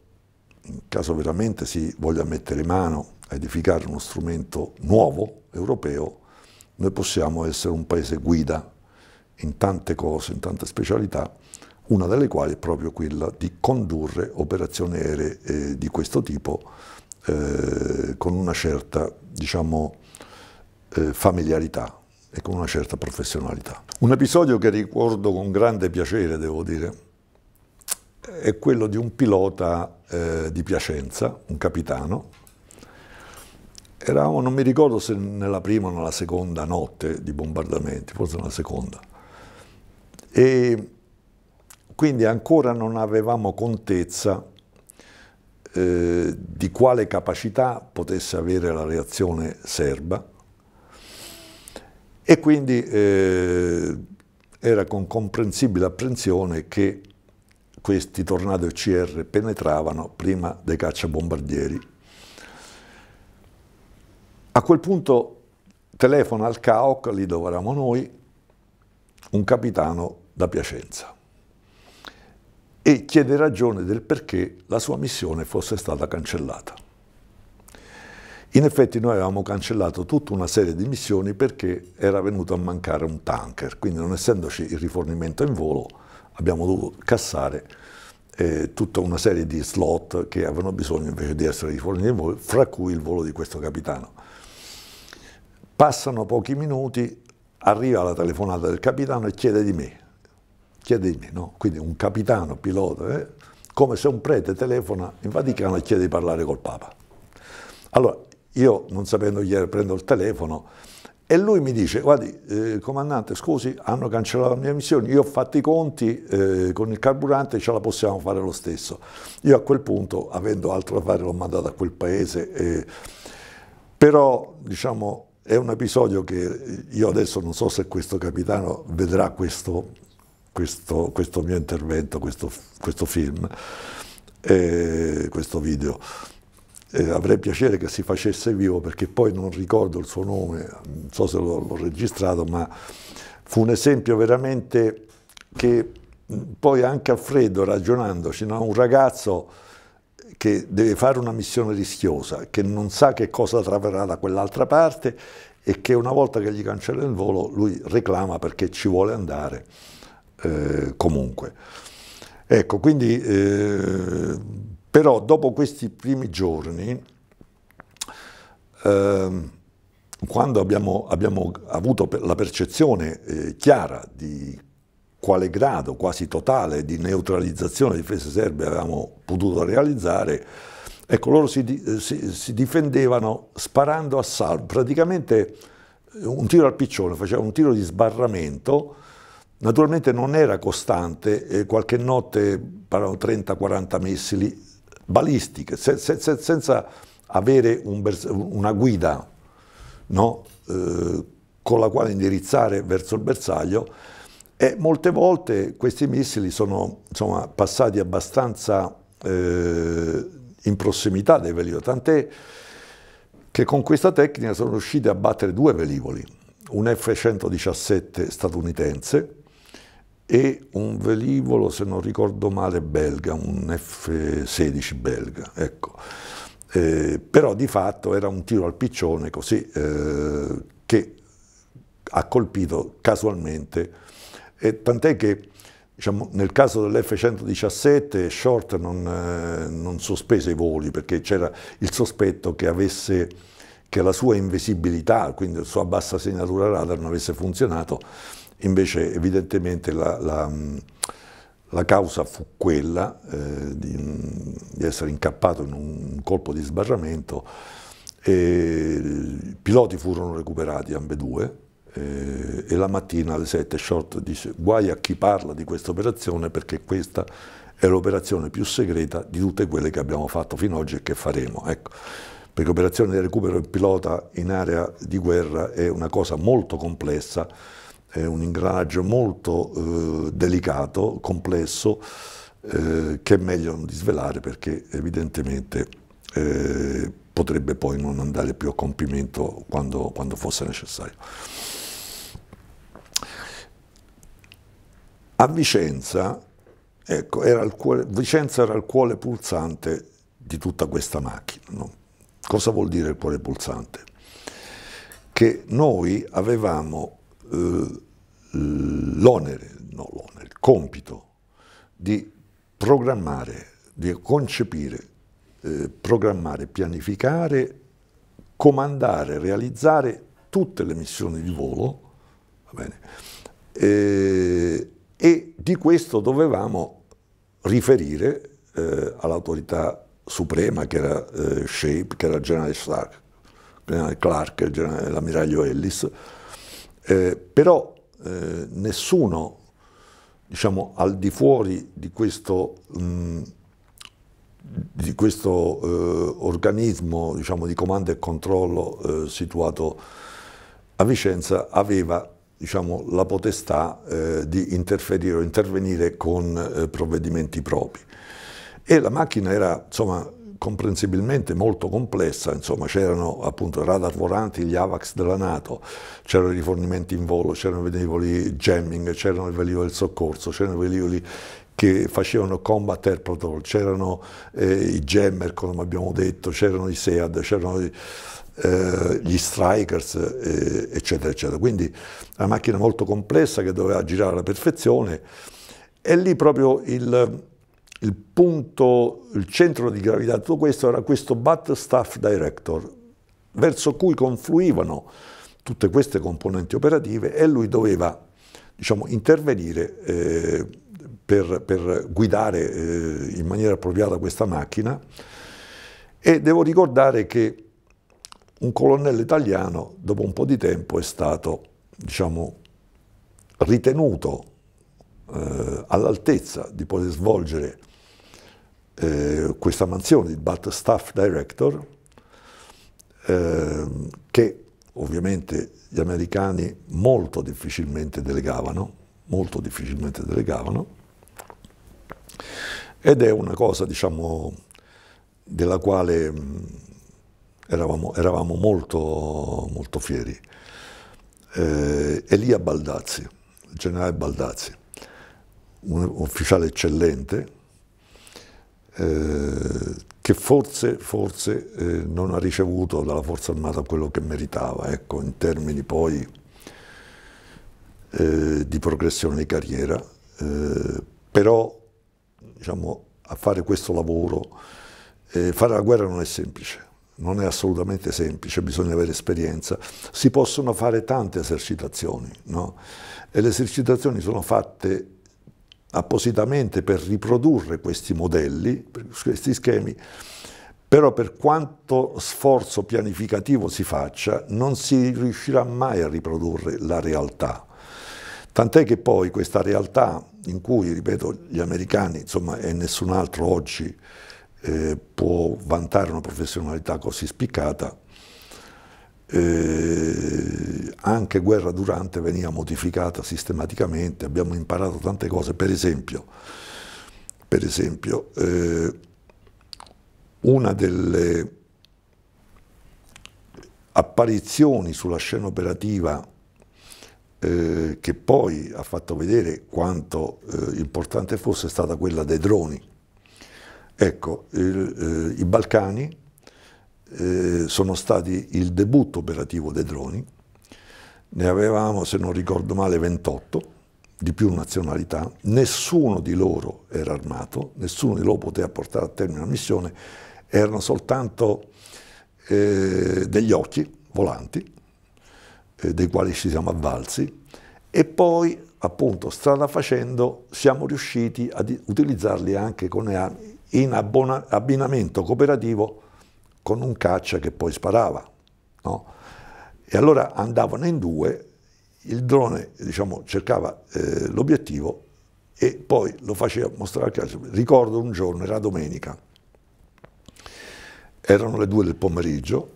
in caso veramente si voglia mettere mano a edificare uno strumento nuovo, europeo, noi possiamo essere un paese guida in tante cose, in tante specialità una delle quali è proprio quella di condurre operazioni aeree eh, di questo tipo eh, con una certa diciamo, eh, familiarità e con una certa professionalità. Un episodio che ricordo con grande piacere, devo dire, è quello di un pilota eh, di Piacenza, un capitano. Eravamo, non mi ricordo se nella prima o nella seconda notte di bombardamenti, forse nella seconda. E quindi ancora non avevamo contezza eh, di quale capacità potesse avere la reazione serba e quindi eh, era con comprensibile apprensione che questi Tornado CR penetravano prima dei cacciabombardieri. A quel punto telefona al CAOC, lì dove eravamo noi, un capitano da Piacenza e chiede ragione del perché la sua missione fosse stata cancellata. In effetti noi avevamo cancellato tutta una serie di missioni perché era venuto a mancare un tanker, quindi non essendoci il rifornimento in volo abbiamo dovuto cassare eh, tutta una serie di slot che avevano bisogno invece di essere riforniti in volo, fra cui il volo di questo capitano. Passano pochi minuti, arriva la telefonata del capitano e chiede di me, chiedimi, no? quindi un capitano, pilota, eh? come se un prete telefona in Vaticano e chiede di parlare col Papa. Allora, io non sapendo chi era, prendo il telefono e lui mi dice, guardi, eh, comandante, scusi, hanno cancellato la mia missione, io ho fatto i conti eh, con il carburante, ce la possiamo fare lo stesso. Io a quel punto, avendo altro da fare, l'ho mandato a quel paese, eh, però diciamo, è un episodio che io adesso non so se questo capitano vedrà questo questo, questo mio intervento, questo, questo film, eh, questo video. Eh, avrei piacere che si facesse vivo perché poi non ricordo il suo nome, non so se l'ho registrato, ma fu un esempio veramente che mm, poi anche a freddo ragionandoci, no? un ragazzo che deve fare una missione rischiosa, che non sa che cosa traverrà da quell'altra parte e che una volta che gli cancella il volo lui reclama perché ci vuole andare eh, comunque. Ecco, quindi, eh, però dopo questi primi giorni, eh, quando abbiamo, abbiamo, avuto la percezione eh, chiara di quale grado quasi totale di neutralizzazione di difese serbe avevamo potuto realizzare, Ecco, loro si, eh, si, si, difendevano sparando a salvo, praticamente un tiro al piccione, facevano un tiro di sbarramento Naturalmente non era costante, e eh, qualche notte parlavano 30-40 missili balistiche, se, se, se, senza avere un una guida no? eh, con la quale indirizzare verso il bersaglio e molte volte questi missili sono insomma, passati abbastanza eh, in prossimità dei velivoli, tant'è che con questa tecnica sono riusciti a battere due velivoli, un F-117 statunitense e un velivolo, se non ricordo male, belga, un F-16 belga. Ecco. Eh, però di fatto era un tiro al piccione così eh, che ha colpito casualmente, tant'è che diciamo, nel caso dell'F-117 Short non, eh, non, sospese i voli perché c'era il sospetto che avesse che la sua invisibilità, quindi la sua bassa segnatura radar non avesse funzionato Invece evidentemente la, la, la causa fu quella eh, di, di, essere incappato in un colpo di sbarramento e i piloti furono recuperati ambedue eh, e la mattina alle 7 Short dice guai a chi parla di questa operazione perché questa è l'operazione più segreta di tutte quelle che abbiamo fatto fino ad oggi e che faremo. Ecco, perché l'operazione di recupero del pilota in area di guerra è una cosa molto complessa è un ingranaggio molto eh, delicato, complesso, eh, che è meglio non disvelare perché evidentemente eh, potrebbe poi non andare più a compimento quando, quando fosse necessario. A Vicenza, ecco, era cuore, Vicenza era il cuore pulsante di tutta questa macchina. No? Cosa vuol dire il cuore pulsante? Che noi avevamo eh, l'onere, no l'onere, il compito di programmare, di concepire, eh, programmare, pianificare, comandare, realizzare tutte le missioni di volo eh, e di questo dovevamo riferire eh, all'autorità suprema che era eh, Shape, che era General Stark, General Clark, l'ammiraglio Ellis, eh, però eh, nessuno, diciamo, al di fuori di questo, mh, mm, di questo eh, organismo diciamo, di comando e controllo eh, situato a Vicenza aveva diciamo, la potestà eh, di interferire o intervenire con eh, provvedimenti propri. E la macchina era, insomma, comprensibilmente molto complessa, insomma c'erano appunto radar volanti, gli AVAX della Nato, c'erano i rifornimenti in volo, c'erano i velivoli jamming, c'erano i velivoli del soccorso, c'erano i velivoli che facevano combat air patrol, c'erano eh, i jammer come abbiamo detto, c'erano i SEAD, c'erano eh, gli strikers eh, eccetera eccetera, quindi una macchina molto complessa che doveva girare alla perfezione e lì proprio il il punto, il centro di gravità di tutto questo era questo BAT Staff Director, verso cui confluivano tutte queste componenti operative e lui doveva diciamo, intervenire eh, per, per, guidare eh, in maniera appropriata questa macchina e devo ricordare che un colonnello italiano dopo un po' di tempo è stato diciamo, ritenuto eh, all'altezza di poter svolgere eh, questa mansione, il Bat Staff Director, eh, che ovviamente gli americani molto difficilmente delegavano, molto difficilmente delegavano, ed è una cosa, diciamo, della quale mh, mm, eravamo, eravamo, molto, molto fieri. Eh, Elia Baldazzi, il generale Baldazzi, un ufficiale eccellente, eh, che forse, forse eh, non ha ricevuto dalla Forza Armata quello che meritava, ecco, in termini poi eh, di progressione di carriera, eh, però diciamo, a fare questo lavoro, eh, fare la guerra non è semplice, non è assolutamente semplice, bisogna avere esperienza, si possono fare tante esercitazioni no? e le esercitazioni sono fatte appositamente per riprodurre questi modelli, questi schemi, però per quanto sforzo pianificativo si faccia non si riuscirà mai a riprodurre la realtà. Tant'è che poi questa realtà in cui, ripeto, gli americani, insomma, e nessun altro oggi eh, può vantare una professionalità così spiccata, eh, anche guerra durante veniva modificata sistematicamente, abbiamo imparato tante cose, per esempio, per esempio eh, una delle apparizioni sulla scena operativa eh, che poi ha fatto vedere quanto eh, importante fosse stata quella dei droni. Ecco, il, eh, i Balcani eh, sono stati il debutto operativo dei droni, ne avevamo, se non ricordo male, 28 di più nazionalità, nessuno di loro era armato, nessuno di loro poteva portare a termine una missione, erano soltanto eh, degli occhi volanti, eh, dei quali ci siamo avvalsi, e poi appunto strada facendo siamo riusciti ad utilizzarli anche con le eh, armi in abbinamento cooperativo con un caccia che poi sparava. No? E allora andavano in due, il drone diciamo, cercava eh, l'obiettivo e poi lo faceva mostrare al caccia. Ricordo un giorno, era domenica, erano le due del pomeriggio,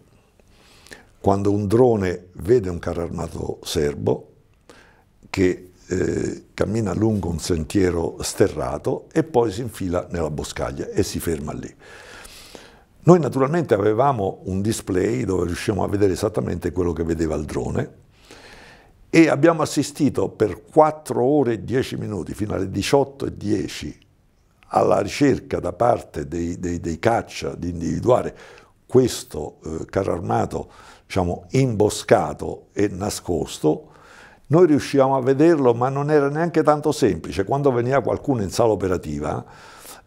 quando un drone vede un carro armato serbo che eh, cammina lungo un sentiero sterrato e poi si infila nella boscaglia e si ferma lì. Noi naturalmente avevamo un display dove riuscivamo a vedere esattamente quello che vedeva il drone e abbiamo assistito per 4 ore e 10 minuti, fino alle 18.10 alla ricerca da parte dei, dei, dei caccia di individuare questo eh, carro armato diciamo, imboscato e nascosto. Noi riuscivamo a vederlo, ma non era neanche tanto semplice. Quando veniva qualcuno in sala operativa,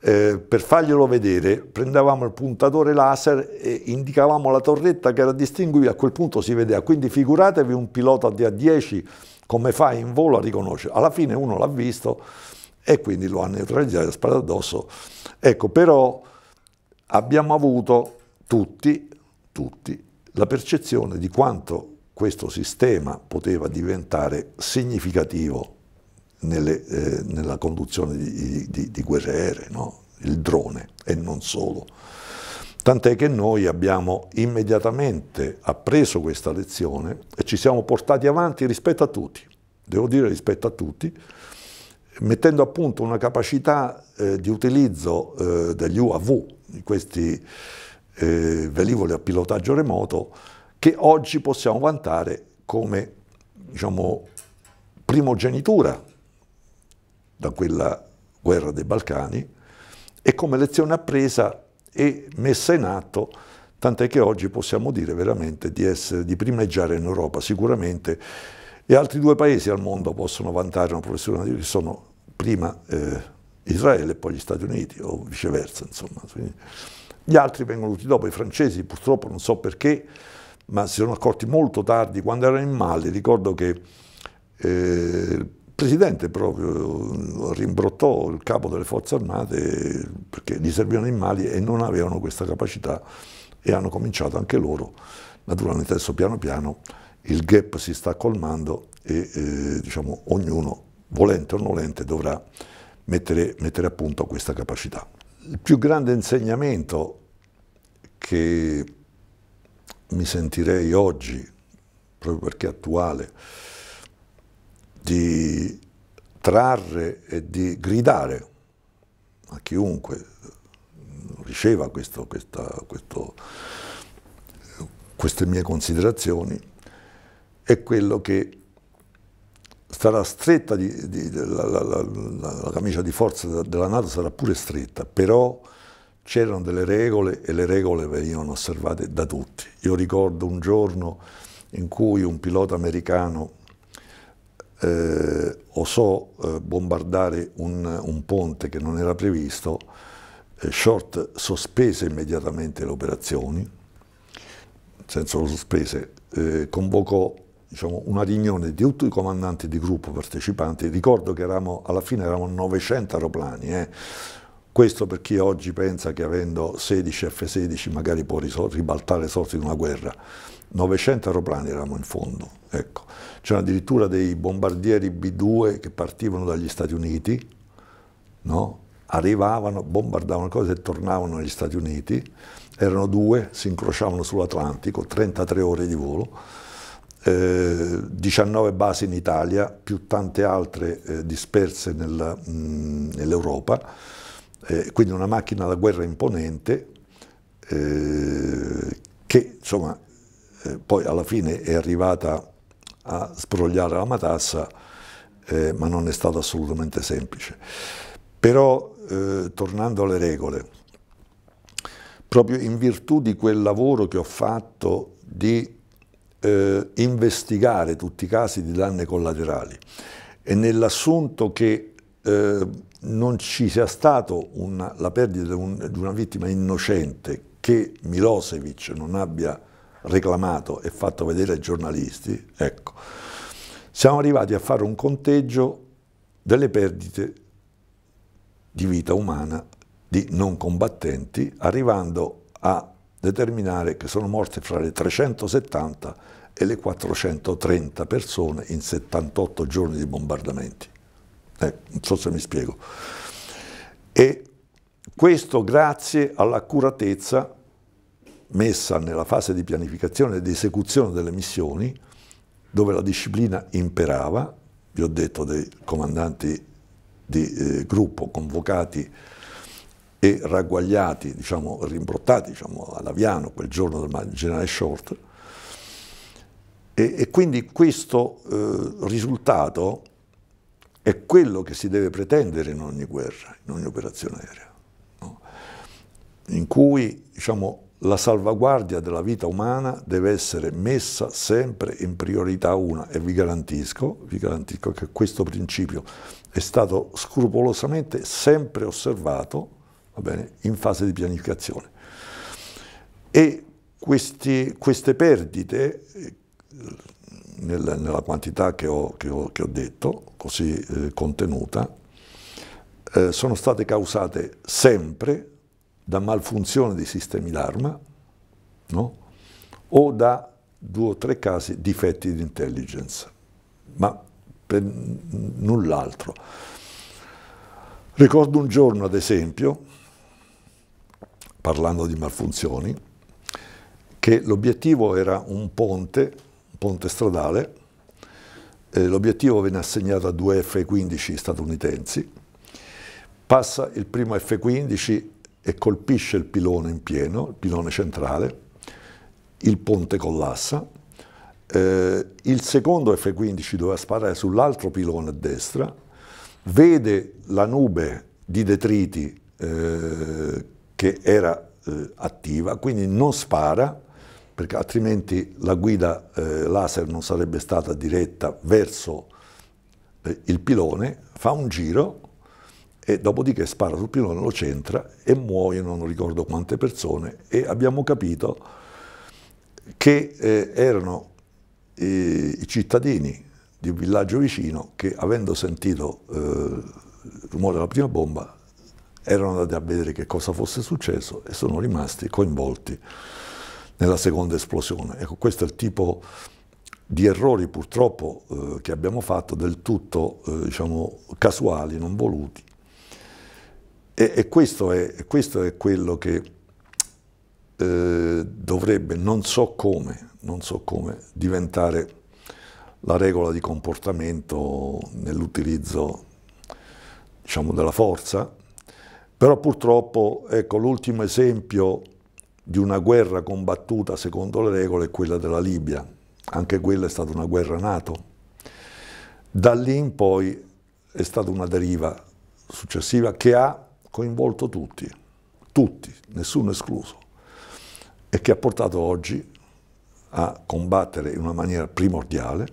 eh, per farglielo vedere prendevamo il puntatore laser e indicavamo la torretta che era distinguibile, a quel punto si vedeva, quindi figuratevi un pilota di a 10 come fa in volo a riconoscere, alla fine uno l'ha visto e quindi lo ha neutralizzato e sparato addosso. Ecco, però abbiamo avuto tutti, tutti la percezione di quanto questo sistema poteva diventare significativo nelle, eh, nella conduzione di, di, di guerre aeree, no? il drone e non solo. Tant'è che noi abbiamo immediatamente appreso questa lezione e ci siamo portati avanti rispetto a tutti, devo dire rispetto a tutti, mettendo a punto una capacità eh, di utilizzo eh, degli UAV, di questi eh, velivoli a pilotaggio remoto, che oggi possiamo vantare come diciamo, primogenitura da quella guerra dei Balcani e come lezione appresa e messa in atto, tant'è che oggi possiamo dire veramente di, essere, di primeggiare in Europa sicuramente e altri due paesi al mondo possono vantare una professione che sono prima eh, Israele e poi gli Stati Uniti o viceversa insomma. Gli altri vengono tutti dopo, i francesi purtroppo non so perché, ma si sono accorti molto tardi, quando erano in Mali, ricordo che eh, presidente proprio rimbrottò il capo delle forze armate perché gli servivano in Mali e non avevano questa capacità e hanno cominciato anche loro. Naturalmente adesso piano piano il gap si sta colmando e eh, diciamo, ognuno, volente o nolente, dovrà mettere, mettere a punto questa capacità. Il più grande insegnamento che mi sentirei oggi, proprio perché attuale, di trarre e di gridare a chiunque riceva questo, questa, questo, queste mie considerazioni è quello che sarà stretta, di, di, la, la, la, la, camicia di forza della Nato sarà pure stretta, però c'erano delle regole e le regole venivano osservate da tutti. Io ricordo un giorno in cui un pilota americano eh, osò eh, bombardare un, un, ponte che non era previsto, eh, Short sospese immediatamente le operazioni, nel senso lo sospese, eh, convocò diciamo, una riunione di tutti i comandanti di gruppo partecipanti, ricordo che eravamo, alla fine eravamo 900 aeroplani, eh. questo per chi oggi pensa che avendo 16 F-16 magari può ribaltare le sorti di una guerra. 900 aeroplani eravamo in fondo. Ecco c'erano addirittura dei bombardieri B-2 che partivano dagli Stati Uniti, no? arrivavano, bombardavano cose e tornavano negli Stati Uniti, erano due, si incrociavano sull'Atlantico, 33 ore di volo, eh, 19 basi in Italia, più tante altre eh, disperse nell'Europa, eh, quindi una macchina da guerra imponente eh, che insomma eh, poi alla fine è arrivata a sbrogliare la matassa, eh, ma non è stato assolutamente semplice. Però, eh, tornando alle regole, proprio in virtù di quel lavoro che ho fatto di eh, investigare tutti i casi di danni collaterali e nell'assunto che eh, non ci sia stata la perdita di, un, di una vittima innocente che Milosevic non abbia reclamato e fatto vedere ai giornalisti, ecco, siamo arrivati a fare un conteggio delle perdite di vita umana di non combattenti, arrivando a determinare che sono morte fra le 370 e le 430 persone in 78 giorni di bombardamenti. Eh, non so se mi spiego. E questo grazie all'accuratezza messa nella fase di pianificazione ed esecuzione delle missioni, dove la disciplina imperava, vi ho detto dei comandanti di eh, gruppo convocati e ragguagliati, diciamo, rimbrottati diciamo, all'Aviano quel giorno del generale Short. E, e quindi questo eh, risultato è quello che si deve pretendere in ogni guerra, in ogni operazione aerea, no? in cui diciamo, la salvaguardia della vita umana deve essere messa sempre in priorità una e vi garantisco, vi garantisco che questo principio è stato scrupolosamente sempre osservato bene, in fase di pianificazione. E questi, queste perdite, nella, nella quantità che ho, che, ho, che ho, detto, così eh, contenuta, eh, sono state causate sempre da malfunzione dei sistemi d'arma no? o da due o tre casi difetti di intelligence, ma per null'altro. Ricordo un giorno, ad esempio, parlando di malfunzioni, che l'obiettivo era un ponte, un ponte stradale, eh, l'obiettivo venne assegnato a due F-15 statunitensi, passa il primo F-15 e colpisce il pilone in pieno, il pilone centrale, il ponte collassa, eh, il secondo F-15 doveva sparare sull'altro pilone a destra, vede la nube di detriti eh, che era eh, attiva, quindi non spara, perché altrimenti la guida eh, laser non sarebbe stata diretta verso eh, il pilone, fa un giro e dopodiché spara sul pilone, lo centra e muoiono non ricordo quante persone e abbiamo capito che eh, erano eh, i cittadini di un villaggio vicino che avendo sentito eh, il rumore della prima bomba erano andati a vedere che cosa fosse successo e sono rimasti coinvolti nella seconda esplosione. Ecco, questo è il tipo di errori purtroppo eh, che abbiamo fatto del tutto eh, diciamo, casuali, non voluti, e, e questo, è, questo, è, quello che eh, dovrebbe, non so, come, non so come, diventare la regola di comportamento nell'utilizzo diciamo, della forza, però purtroppo ecco, l'ultimo esempio di una guerra combattuta secondo le regole è quella della Libia, anche quella è stata una guerra NATO. Da lì in poi è stata una deriva successiva che ha coinvolto tutti, tutti, nessuno escluso, e che ha portato oggi a combattere in una maniera primordiale,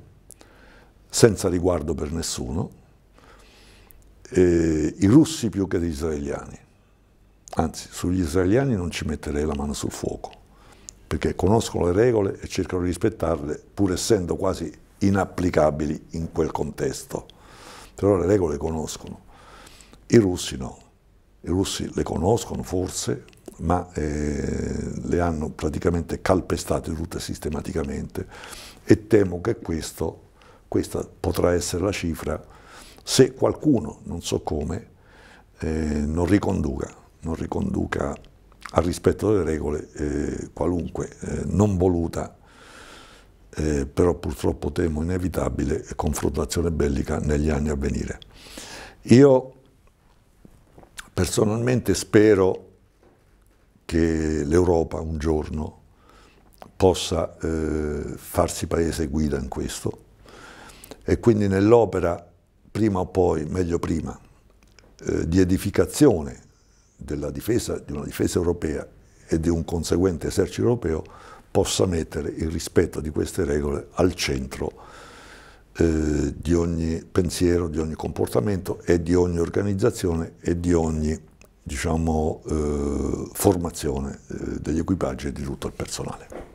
senza riguardo per nessuno, eh, i russi più che gli israeliani. Anzi, sugli israeliani non ci metterei la mano sul fuoco, perché conoscono le regole e cercano di rispettarle, pur essendo quasi inapplicabili in quel contesto. Però le regole conoscono. I russi no. I russi le conoscono forse, ma eh, le hanno praticamente calpestate tutte sistematicamente e temo che questo, questa potrà essere la cifra se qualcuno, non so come, eh, non, riconduca, non riconduca al rispetto delle regole eh, qualunque eh, non voluta, eh, però purtroppo temo inevitabile, confrontazione bellica negli anni a venire. Io Personalmente spero che l'Europa un giorno possa eh, farsi paese guida in questo e quindi nell'opera prima o poi, meglio prima, eh, di edificazione della difesa, di una difesa europea e di un conseguente esercito europeo possa mettere il rispetto di queste regole al centro eh, di ogni pensiero, di ogni comportamento e di ogni organizzazione e di ogni diciamo, eh, formazione eh, degli equipaggi e di tutto il personale.